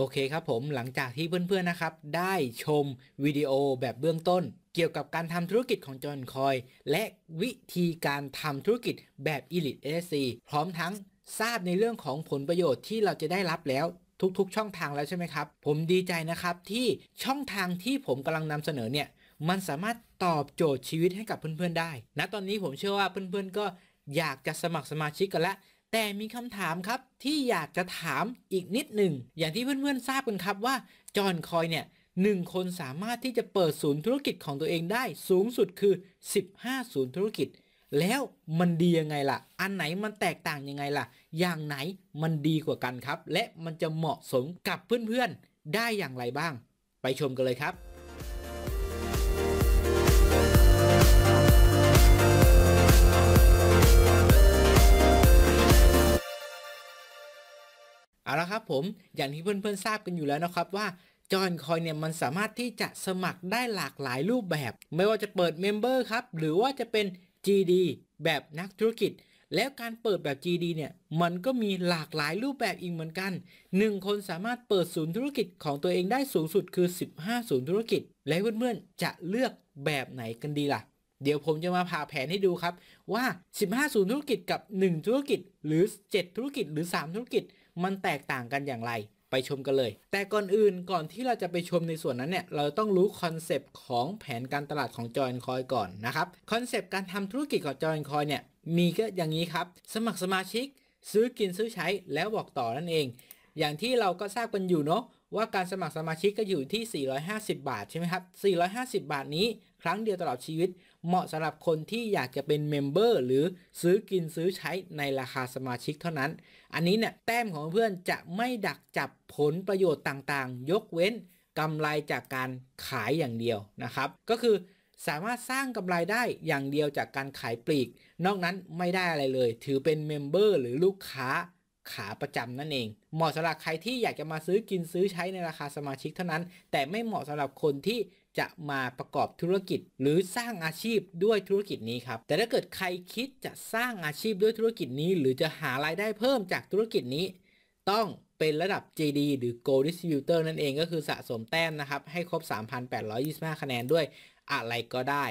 โอเคครับผมหลังจากที่เพื่อนๆนะครับ ได้ชมวิดีโอแบบเบื้องต้น เกี่ยวกับการทำธุรกิจของจอห์นคอยและวิธีการทำธุรกิจแบบ Elite SC พร้อมทั้งทราบในเรื่องของผลประโยชน์ที่เราจะได้รับแล้วทุกๆช่องทางแล้วใช่ไหมครับ ผมดีใจนะครับที่ช่องทางที่ผมกำลังนำเสนอเนี่ยมันสามารถตอบโจทย์ชีวิตให้กับเพื่อน ๆได้ ณตอนนี้ผมเชื่อว่าเพื่อนๆ ก็อยากจะสมัครสมาชิกกันแล้วแต่มีคำถามครับที่อยากจะถามอีกนิดหนึ่ง อย่างที่เพื่อนๆทราบกันครับว่าจอห์นคอยเนี่ยหนึ่งคนสามารถที่จะเปิดศูนย์ธุรกิจของตัวเองได้สูงสุดคือ 15ศูนย์ธุรกิจ แล้วมันดียังไงล่ะ อันไหนมันแตกต่างยังไงล่ะ อย่างไหนมันดีกว่ากันครับ และมันจะเหมาะสมกับเพื่อนๆได้อย่างไรบ้าง ไปชมกันเลยครับเอาละครับผมอย่างที่เพื่อนๆทราบกันอยู่แล้วนะครับว่าจอนคอยเนี่ยมันสามารถที่จะสมัครได้หลากหลายรูปแบบ ไม่ว่าจะเปิดเมมเบอร์ครับหรือว่าจะเป็น GD แบบนักธุรกิจ แล้วการเปิดแบบ GD เนี่ยมันก็มีหลากหลายรูปแบบอีกเหมือนกัน 1 คนสามารถเปิดศูนย์ธุรกิจของตัวเองได้สูงสุดคือ 15ศูนย์ธุรกิจ และเพื่อนๆจะเลือกแบบไหนกันดีล่ะเดี๋ยวผมจะมาผ่าแผนให้ดูครับว่า 15ศูนย์ธุรกิจกับ 1 ธุรกิจ หรือ 7 ธุรกิจหรือ 3 ธุรกิจมันแตกต่างกันอย่างไร ไปชมกันเลย แต่ก่อนอื่นก่อนที่เราจะไปชมในส่วนนั้นเนี่ยเราต้องรู้คอนเซปต์ของแผนการตลาดของจอยนคอยก่อนนะครับคอนเซปต์การทำธุรกิจของจอยนคอยเนี่ยมีก็อย่างนี้ครับ สมัครสมาชิกซื้อกินซื้อใช้แล้วบอกต่อนั่นเอง อย่างที่เราก็ทราบกันอยู่เนาะว่าการสมัครสมาชิกก็อยู่ที่ 450 บาทใช่ไหมครับ 450 บาท นี้ครั้งเดียวตลอดชีวิตเหมาะสำหรับคนที่อยากจะเป็นเมมเบอร์หรือซื้อกินซื้อใช้ในราคาสมาชิกเท่านั้น อันนี้เนี่ยแต้มของเพื่อนจะไม่ดักจับผลประโยชน์ต่างๆ ยกเว้นกำไรจากการขายอย่างเดียวนะครับ ก็คือ สามารถสร้างกำไรได้อย่างเดียวจากการขายปลีก นอกนั้นไม่ได้อะไรเลย ถือเป็นเมมเบอร์หรือลูกค้าขาประจำนั่นเอง เหมาะสำหรับใครที่อยากจะมาซื้อกินซื้อใช้ในราคาสมาชิกเท่านั้น แต่ไม่เหมาะสำหรับคนที่จะมาประกอบธุรกิจ หรือสร้างอาชีพด้วยธุรกิจนี้ครับแต่ถ้าเกิดใครคิดจะสร้างอาชีพด้วยธุรกิจนี้ หรือจะหารายได้เพิ่มจากธุรกิจนี้ ต้องเป็นระดับ JD หรือ Gold Distributor นั่นเอง ก็คือสะสมแต้มนะครับ ให้ครบ3,825คะแนนด้วยอะไรก็ได้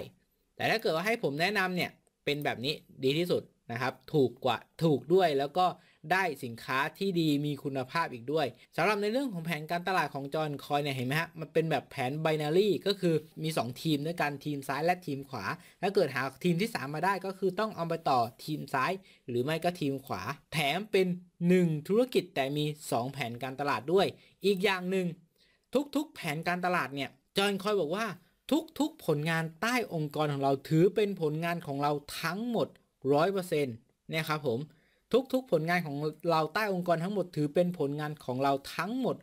แต่ถ้าเกิดว่าให้ผมแนะนำเนี่ยเป็นแบบนี้ดีที่สุดนะครับถูกกว่าถูกด้วยแล้วก็ได้สินค้าที่ดีมีคุณภาพอีกด้วย สำหรับในเรื่องของแผนการตลาดของจอห์นคอยเนี่ยเห็นไหมฮะมันเป็นแบบแผนไบนารี่ก็คือมี 2 ทีมด้วยกัน ทีมซ้ายและทีมขวาถ้าเกิดหาทีมที่ 3 มาได้ก็คือต้องเอาไปต่อทีมซ้าย หรือไม่ก็ทีมขวา แถมเป็น 1 ธุรกิจแต่มี 2 แผนการตลาดด้วย อีกอย่างหนึ่ง ทุกๆแผนการตลาดเนี่ยจอห์นคอยบอกว่า ทุก ๆผลงานใต้องค์กรของเราถือเป็นผลงานของเราทั้งหมด100%นะครับผมทุกๆผลงานของเราใต้องค์กรทั้งหมด ถือเป็นผลงานของเราทั้งหมด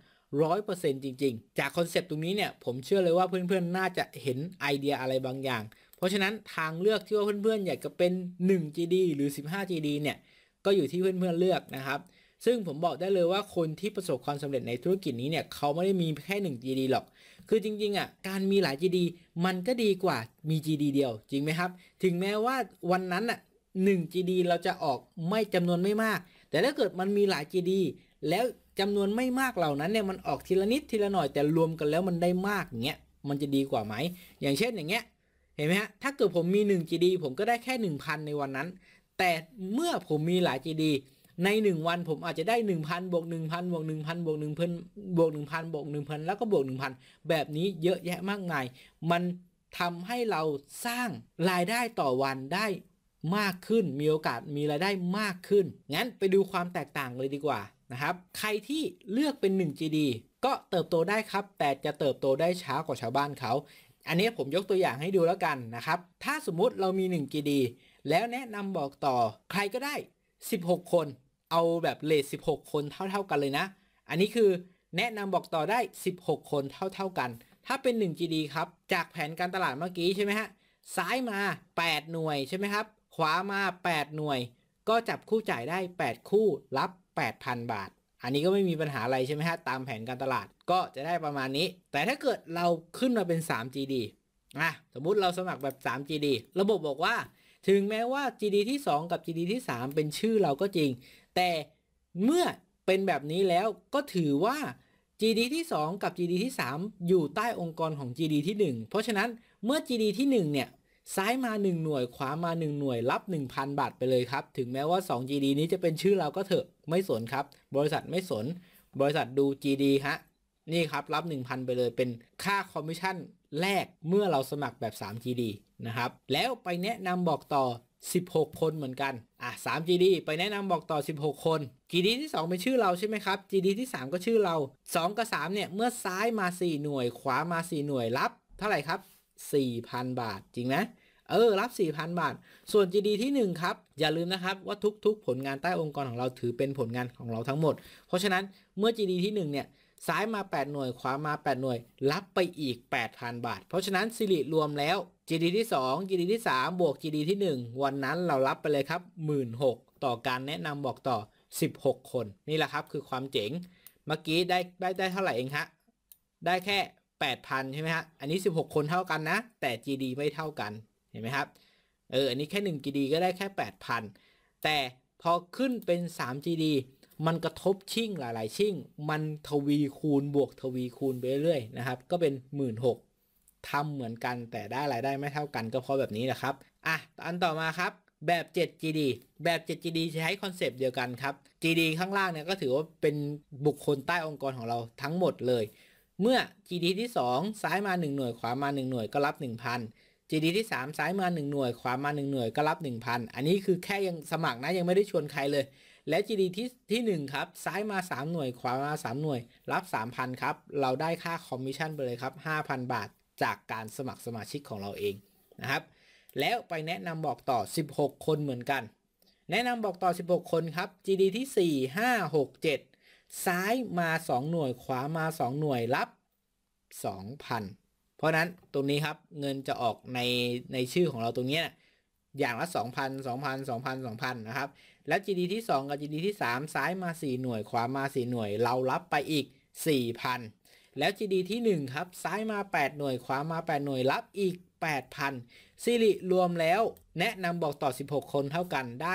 100%จริงๆ จากคอนเซปต์ตรงนี้เนี่ยผมเชื่อเลยว่าเพื่อนๆน่าจะเห็นไอเดียอะไรบางอย่าง เพราะฉะนั้นทางเลือกที่ว่าเพื่อนๆอยากจะเป็น 1GD หรือ 15GD เนี่ย ก็อยู่ที่เพื่อนๆเลือกนะครับซึ่งผมบอกได้เลยว่าคนที่ประสบความสำเร็จในธุรกิจนี้เนี่ยเขาไม่ได้มีแค่1 GD หรอก คือจริงๆอ่ะการมีหลาย GD มันก็ดีกว่ามี GD เดียว จริงไหมครับ ถึงแม้ว่าวันนั้นอ่ะ1 GD เราจะออกไม่จำนวนไม่มาก แต่ถ้าเกิดมันมีหลาย GD แล้วจำนวนไม่มากเหล่านั้นเนี่ยมันออกทีละนิดทีละหน่อย แต่รวมกันแล้วมันได้มากเงี้ยมันจะดีกว่าไหม อย่างเช่นอย่างเงี้ยเห็นไหมฮะถ้าเกิดผมมี1 GD ผมก็ได้แค่ 1,000 ในวันนั้น แต่เมื่อผมมีหลาย GD ใน 1 วันผมอาจจะได้ 1,000บวก1,000บวก1,000บวก1,000บวก1,000บวก1,000 แล้วก็บวก1,000 แบบนี้เยอะแยะมากมาย มันทำให้เราสร้างรายได้ต่อวันได้มากขึ้น มีโอกาส มีรายได้มากขึ้น งั้นไปดูความแตกต่างเลยดีกว่านะครับ ใครที่เลือกเป็น 1GD ก็เติบโตได้ครับ แต่จะเติบโตได้ช้ากว่าชาวบ้านเขา อันนี้ผมยกตัวอย่างให้ดูแล้วกันนะครับ ถ้าสมมุติเรามี 1GD แล้วแนะนำบอกต่อใครก็ได้ 16 คน เอาแบบเลท16 คนเท่า ๆกันเลยนะ อันนี้คือ แนะนำบอกต่อได้ 16 คนเท่า ๆกัน ถ้าเป็น 1GD ครับ จากแผนการตลาดเมื่อกี้ใช่ไหมฮะ ซ้ายมา 8 หน่วยใช่ไหมครับขวามา 8 หน่วย ก็จับคู่จ่ายได้ 8 คู่ รับ 8,000 บาท อันนี้ก็ไม่มีปัญหาอะไรใช่ไหมฮะ ตามแผนการตลาดก็จะได้ประมาณนี้ แต่ถ้าเกิดเราขึ้นมาเป็น 3GD นะสมมุติเราสมัครแบบ 3GD ระบบบอกว่าถึงแม้ว่า GD ที่ 2 กับ GD ที่ 3 เป็นชื่อเราก็จริง แต่เมื่อเป็นแบบนี้แล้วก็ถือว่า GD ที่ 2 กับ GD ที่ 3 อยู่ใต้องค์กรของ GD ที่ 1 เพราะฉะนั้น เมื่อ GD ที่ 1 เนี่ยซ้ายมา 1 หน่วย ขวามา1หน่วย รับ 1,000 บาทไปเลยครับ ถึงแม้ว่า 2 GD นี้จะเป็นชื่อเราก็เถอะไม่สนครับ บริษัทไม่สน บริษัทดู GD ฮะ นี่ครับรับ 1,000 ไปเลยเป็นค่าคอมมิชชั่นแรกเมื่อเราสมัครแบบ 3GD นะครับ แล้วไปแนะนำบอกต่อ 16 คนเหมือนกัน อ่ะ 3GD ไปแนะนำบอกต่อ 16 คน GD ที่2เป็นชื่อเราใช่ไหมครับ GD ที่ 3 ก็ชื่อเรา 2 กับ 3 เนี่ยเมื่อซ้ายมา 4 หน่วย ขวามา 4 หน่วยรับเท่าไหร่ครับ4,000 บาท จริงไหม เออรับ 4,000 บาท ส่วน GD ที่ 1 ครับ อย่าลืมนะครับว่าทุก ๆ ผลงานใต้องค์กรของเราถือเป็นผลงานของเราทั้งหมด เพราะฉะนั้นเมื่อ GD ที่ 1 เนี่ย ซ้ายมา 8 หน่วย ขวามา 8 หน่วย รับไปอีก 8,000 บาท เพราะฉะนั้นสิริรวมแล้ว GD ที่2 GD ที่ 3 บวก GD ที่ 1 วันนั้นเรารับไปเลยครับ 16,000ต่อการแนะนำบอกต่อ 16 คน นี่แหละครับคือความเจ๋งเมื่อกี้ได้ได้ได้เท่าไหร่เองฮะได้แค่8 0 0นใช่ไหมฮะอันนี้ 16 คนเท่ากันนะแต่ GD ไม่เท่ากันเห็นไหมครับเอออันนี้แค่1 GD ก็ได้แค่ 8,000แต่พอขึ้นเป็น3 GD มันกระทบชิ่งหลายๆชิ่งมันทวีคูณบวกทวีคูณไปเรื่อยๆนะครับก็เป็น 16,000ทำเหมือนกันแต่ได้รายได้ไม่เท่ากันก็เพราะแบบนี้แหละครับอ่ะอันต่อมาครับแบบ 7GD แบบ 7GD ใช้คอนเซปต์เดียวกันครับ GD ข้างล่างเนี่ยก็ถือว่าเป็นบุคคลใต้องค์กรของเราทั้งหมดเลยเมื่อ GD ที่2ซ้ายมา 1 หน่วยขวามา 1 หน่วย ก็รับ 1,000 GD ที่3 ซ้ายมา1หน่วยขวามา 1 หน่วยก็รับ 1,000 อันนี้คือแค่ยังสมัครนะยังไม่ได้ชวนใครเลย และ GD ที่ที่1ครับ ซ้ายมา 3 หน่วยขวามา 3 หน่วยรับ 3,000ครับเราได้ค่าคอมมิชชั่นไปเลยครับ 5,000 บาทจากการสมัครสมาชิกของเราเองนะครับแล้วไปแนะนำบอกต่อ 16 คนเหมือนกัน แนะนำบอกต่อ 16 คนครับ GD ที่4 5 6 7ซ้ายมา 2 หน่วยขวามา 2 หน่วยรับ 2,000 เพราะนั้นตรงนี้ครับเงินจะออกในในชื่อของเราตรงนี้นะอย่างละ2,000 2,000 2,000 2,000นะครับแล้ว GD ที่2 กับ GD ที่3 ซ้ายมา4หน่วยขวามา 4 หน่วยเรารับไปอีก4,000 แล้ว GD ที่1ครับซ้ายมา 8 หน่วยขวามา 8 หน่วยรับอีก 8,000ซิริรวมแล้วแนะนำบอกต่อ16 คนเท่ากันได้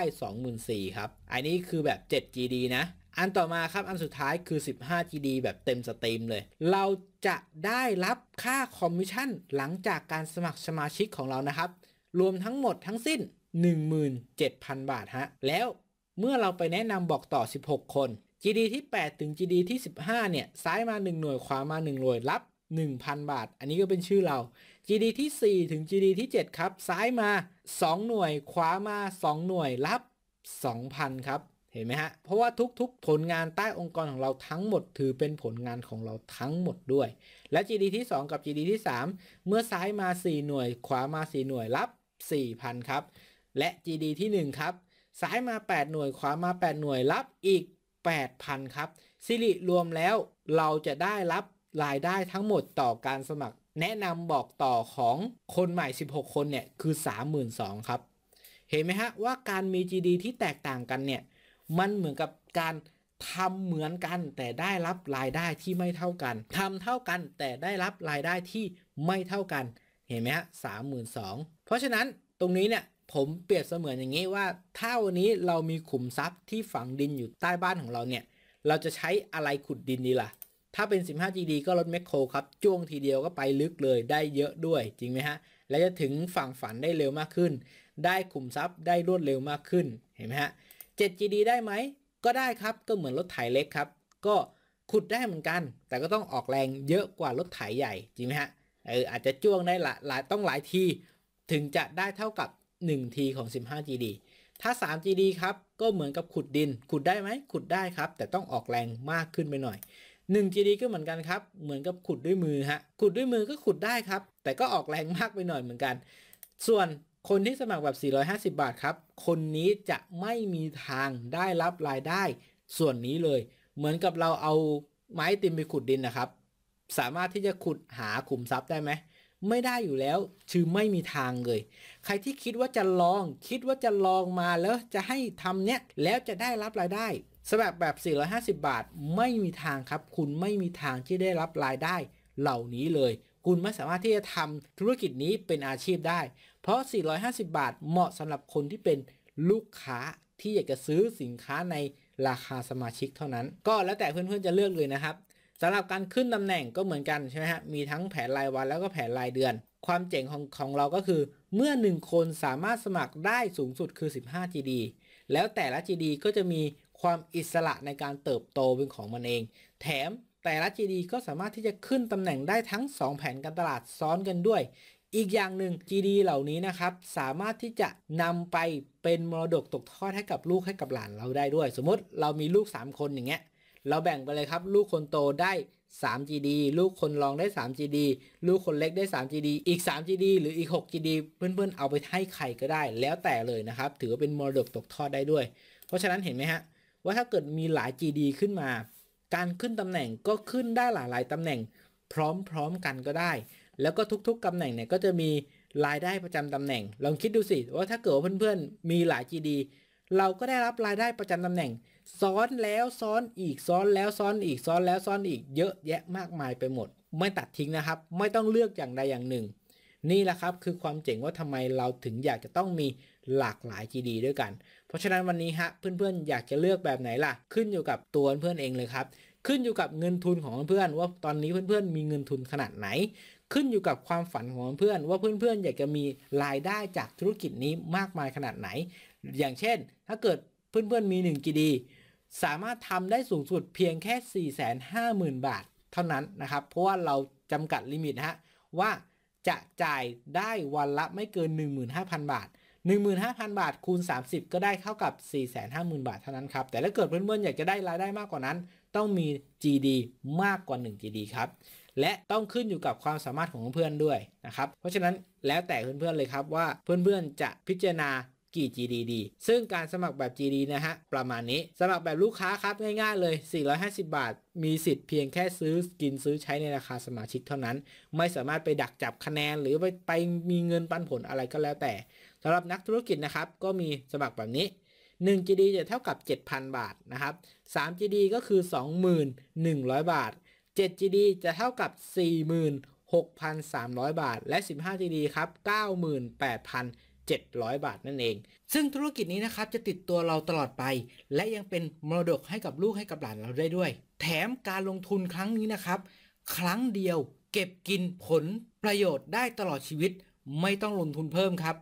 24,000ครับอันนี้คือแบบ 7 GD นะอันต่อมาครับ อันสุดท้ายคือ 15 GD แบบเต็มสตรีมเลย เราจะได้รับค่าคอมมิชชั่นหลังจากการสมัครสมาชิกของเรานะครับ รวมทั้งหมดทั้งสิ้น 17,000 บาทฮะ แล้วเมื่อเราไปแนะนำบอกต่อ 16 คน GD ที่ 8 ถึง GD ที่ 15 เนี่ย ซ้ายมา 1 หน่วย ขวามา 1 หน่วย รับ 1,000 บาท อันนี้ก็เป็นชื่อเรา GD ที่ 4 ถึง GD ที่ 7 ครับ ซ้ายมา 2 หน่วย ขวามา 2 หน่วย รับ 2,000 ครับเห็นไหมฮะ เพราะว่าทุกๆ ผลงานใต้องค์กรของเราทั้งหมดถือเป็นผลงานของเราทั้งหมดด้วย และ GD ที่ 2 กับ GD ที่ 3 เมื่อซ้ายมา 4 หน่วย ขวามา4หน่วยรับ4,000ครับ และ GD ที่1ครับซ้ายมา 8 หน่วย ขวามา 8 หน่วยรับอีก8,000ครับสิริรวมแล้วเราจะได้รับรายได้ทั้งหมดต่อการสมัครแนะนำบอกต่อของคนใหม่ 16 คนเนี่ยคือ 32,000ครับเห็นไหมฮะว่าการมี GD ที่แตกต่างกันเนี่ยมันเหมือนกับการทำเหมือนกันแต่ได้รับรายได้ที่ไม่เท่ากันทำเท่ากันแต่ได้รับรายได้ที่ไม่เท่ากันเห็นไหมฮะสามหมื่นสองเพราะฉะนั้นตรงนี้เนี่ยผมเปรียบเสมือนอย่างนี้ว่าถ้าวันนี้เรามีขุมทรัพย์ที่ฝังดินอยู่ใต้บ้านของเราเนี่ยเราจะใช้อะไรขุดดินดีล่ะ ถ้าเป็น 15GD ก็รถแมคโครครับจ้วงทีเดียวก็ไปลึกเลยได้เยอะด้วยจริงไหมฮะและจะถึงฝั่งฝันได้เร็วมากขึ้น ได้ขุมทรัพย์ได้รวดเร็วมากขึ้นเห็นไหมฮะ7 GD ได้ไหมก็ได้ครับ ก็เหมือนรถไถเล็กครับ ก็ขุดได้เหมือนกัน แต่ก็ต้องออกแรงเยอะกว่า รถไถใหญ่ จริงไหมฮะ เอออาจจะจ้วงได้หลายต้องหลายที ถึงจะได้เท่ากับ 1 ทีของ15 GD ถ้า3 GD ครับก็เหมือนกับขุดดิน ขุดได้ไหม ขุดได้ครับ แต่ต้องออกแรงมากขึ้นไปหน่อย 1 GD ก็เหมือนกันครับ เหมือนกับขุดด้วยมือฮะ ขุดด้วยมือก็ขุดได้ครับ แต่ก็ออกแรงมากไปหน่อยเหมือนกัน ส่วนคนที่สมัครแบบ 450 บาทครับ คนนี้จะไม่มีทางได้รับรายได้ ส่วนนี้เลย เหมือนกับเราเอาไม้ติมไปขุดดินนะครับ สามารถที่จะขุดหาขุมทรัพย์ได้ไหม ไม่ได้อยู่แล้วชื่อไม่มีทางเลย ใครที่คิดว่าจะลอง คิดว่าจะลองมาแล้วจะให้ทำเนี้ยแล้วจะได้รับรายได้สมัครแบบ 450 บาทไม่มีทางครับ คุณไม่มีทางที่ได้รับรายได้เหล่านี้เลยคุณไม่สามารถที่จะทำธุรกิจนี้เป็นอาชีพได้ เพราะ 450 บาท เหมาะสำหรับคนที่เป็นลูกค้าที่อยากจะซื้อสินค้าในราคาสมาชิกเท่านั้น ก็แล้วแต่เพื่อนๆ จะเลือกเลยนะครับสำหรับการขึ้นตำแหน่งก็เหมือนกันใช่ไหมฮะมีทั้งแผนรายวันแล้วก็แผนรายเดือน ความเจ๋งของของเราก็คือ เมื่อ1คนสามารถสมัครได้สูงสุดคือ 15 GD แล้วแต่ละ GD ก็จะมีความอิสระในการเติบโตเป็นของมันเอง แถมแต่ละ GD ก็สามารถที่จะขึ้นตำแหน่งได้ทั้ง 2 แผนการตลาดซ้อนกันด้วย อีกอย่างหนึ่ง GD เหล่านี้นะครับ สามารถที่จะนำไปเป็นมรดกตกทอดให้กับลูกให้กับหลานเราได้ด้วย สมมติเรามีลูก3คนอย่างเงี้ยเราแบ่งไปเลยครับ ลูกคนโตได้ 3GD ลูกคนรองได้ 3GD ลูกคนเล็กได้ 3GD อีก 3GD หรืออีก 6GD เพื่อนๆเอาไปให้ใครก็ได้ แล้วแต่เลยนะครับถือว่าเป็นมรดกตกทอดได้ด้วยเพราะฉะนั้นเห็นไหมฮะว่าถ้าเกิดมีหลาย GD ขึ้นมาการขึ้นตำแหน่งก็ขึ้นได้หลายหลายตำแหน่งพร้อม ๆ กันก็ได้ แล้วก็ทุก ๆ ตำแหน่งเนี่ยก็จะมีรายได้ประจำตำแหน่งลองคิดดูสิว่าถ้าเกิดว่าเพื่อน ๆ มีหลาย GD เราก็ได้รับรายได้ประจำตำแหน่งซ้อนแล้วซ้อนอีกซ้อนแล้วซ้อนอีกซ้อนแล้วซ้อนอีกเยอะแยะมากมายไปหมด ไม่ตัดทิ้งนะครับ ไม่ต้องเลือกอย่างใดอย่างหนึ่ง นี่แหละครับคือความเจ๋งว่าทำไมเราถึงอยากจะต้องมีหลากหลาย GD ด้วยกัน เพราะฉะนั้นวันนี้ฮะเพื่อนๆอยากจะเลือกแบบไหนล่ะ ขึ้นอยู่กับตัวเพื่อนเองเลยครับ ขึ้นอยู่กับเงินทุนของเพื่อนว่าตอนนี้เพื่อนๆมีเงินทุนขนาดไหน ขึ้นอยู่กับความฝันของเพื่อนว่าเพื่อนๆอยากจะมีรายได้จากธุรกิจนี้มากมายขนาดไหน อย่างเช่นถ้าเกิดเพื่อนๆมี1 GD สามารถทำได้สูงสุดเพียงแค่ 450,000บาท เท่านั้นนะครับ เพราะว่าเราจำกัดลิมิตฮะว่าจะจ่ายได้วันละไม่เกิน15,000บาท15,000 บาทคูณ30 ก็ได้เท่ากับ 450,000บาทเท่านั้นครับ แต่ถ้าเกิดเพื่อนๆอยากจะได้รายได้มากกว่านั้น ต้องมี GD มากกว่า1 GD ครับและต้องขึ้นอยู่กับความสามารถของเพื่อนๆด้วยนะครับเพราะฉะนั้นแล้วแต่เพื่อนๆเลยครับว่าเพื่อนๆจะพิจารณากี่ GD ดีซึ่งการสมัครแบบ GD นะฮะประมาณนี้สมัครแบบลูกค้าครับง่ายๆเลย 450 บาท มีสิทธิ์เพียงแค่ซื้อกินซื้อใช้ในราคาสมาชิกเท่านั้น ไม่สามารถไปดักจับคะแนน หรือไปไปมีเงินปันผลอะไรก็แล้วแต่สำหรับนักธุรกิจนะครับก็มีสมัครแบบนี้ 1 GD จะเท่ากับ 7,000 บาทนะครับ3 GD ก็คือ 2 1 0 0 บาท 7 GD จะเท่ากับ 46,300 บาทและ 15 GD ครับ98,000 700 บาทนั่นเอง ซึ่งธุรกิจนี้นะครับจะติดตัวเราตลอดไปและยังเป็นมรดกให้กับลูกให้กับหลานเราได้ด้วย แถมการลงทุนครั้งนี้นะครับ ครั้งเดียวเก็บกินผลประโยชน์ได้ตลอดชีวิตไม่ต้องลงทุนเพิ่มครับ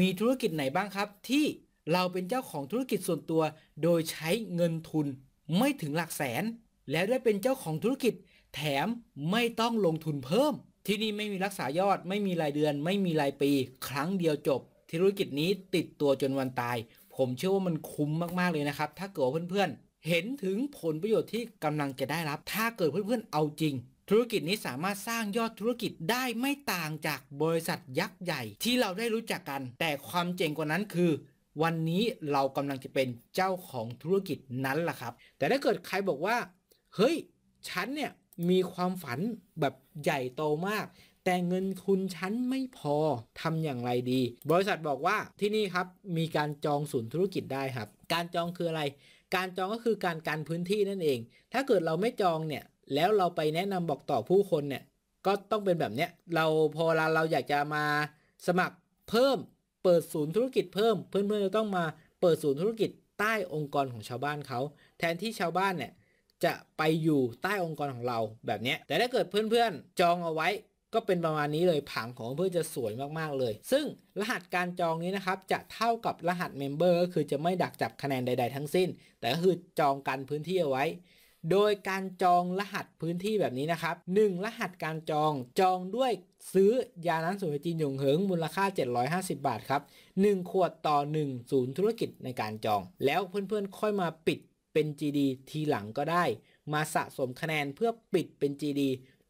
มีธุรกิจไหนบ้างครับที่เราเป็นเจ้าของธุรกิจส่วนตัว โดยใช้เงินทุนไม่ถึงหลักแสน แล้วได้เป็นเจ้าของธุรกิจแถมไม่ต้องลงทุนเพิ่ม ที่นี่ไม่มีรักษายอด ไม่มีรายเดือน ไม่มีรายปี ครั้งเดียวจบธุรกิจนี้ติดตัวจนวันตาย ผมเชื่อว่ามันคุ้มมากๆ เลยนะครับ ถ้าเกิดเพื่อนๆ เห็นถึงผลประโยชน์ที่กำลังจะได้รับ ถ้าเกิดเพื่อนๆเอาจริงธุรกิจนี้สามารถสร้างยอดธุรกิจได้ไม่ต่างจากบริษัทยักษ์ใหญ่ที่เราได้รู้จักกัน แต่ความเจ๋งกว่านั้นคือวันนี้เรากำลังจะเป็นเจ้าของธุรกิจนั้นล่ะครับ แต่ถ้าเกิดใครบอกว่าเฮ้ยฉันเนี่ยมีความฝันแบบใหญ่โตมาก แต่เงินทุนฉันไม่พอทำอย่างไรดี บริษัทบอกว่าที่นี่ครับมีการจองศูนย์ธุรกิจได้ครับ การจองคืออะไร การจองก็คือการการพื้นที่นั่นเอง ถ้าเกิดเราไม่จองเนี่ยแล้วเราไปแนะนำบอกต่อผู้คนเนี่ยก็ต้องเป็นแบบเนี้ยเราพอเราเราอยากจะมาสมัครเพิ่มเปิดศูนย์ธุรกิจเพิ่มเพื่อนๆจะต้องมาเปิดศูนย์ธุรกิจใต้องค์กรของชาวบ้านเขาแทนที่ชาวบ้านเนี่ยจะไปอยู่ใต้องค์กรของเราแบบนี้แต่ถ้าเกิดเพื่อนๆจองเอาไว้ ก็เป็นประมาณนี้เลย ผังของเพื่อนจะสวยมากๆเลย ซึ่งรหัสการจองนี้นะครับจะเท่ากับรหัสเมมเบอร์ก็คือจะไม่ดักจับคะแนนใดๆ ทั้งสิ้น แต่ก็คือจองกันพื้นที่เอาไว้โดยการจองรหัสพื้นที่แบบนี้นะครับ 1 รหัสการจองจองด้วยซื้อยานั้นสูตจีนหยงเหิงมูลค่า 750 บาทครับ1ขวดต่อ1ศูนย์ธุรกิจในการจอง แล้วเพื่อนๆค่อยมาปิดเป็น GD ทีหลังก็ได้ มาสะสมคะแนนเพื่อปิดเป็น GD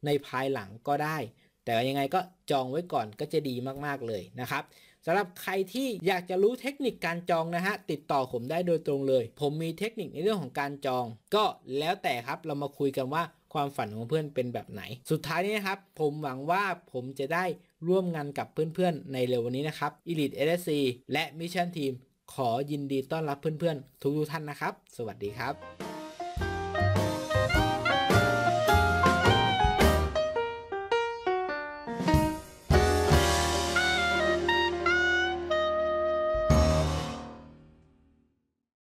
ในภายหลังก็ได้ แต่ยังไงก็จองไว้ก่อนก็จะดีมากๆเลยนะครับสำหรับใครที่อยากจะรู้เทคนิคการจองนะฮะติดต่อผมได้โดยตรงเลย ผมมีเทคนิคในเรื่องของการจอง ก็แล้วแต่ครับเรามาคุยกันว่าความฝันของเพื่อนเป็นแบบไหน สุดท้ายนี้นะครับ ผมหวังว่าผมจะได้ร่วมงานกับเพื่อนๆในเร็ววันนี้นะครับ Elite LSC และ Mission Team ขอยินดีต้อนรับเพื่อนๆ ทุกๆท่านนะครับ สวัสดีครับ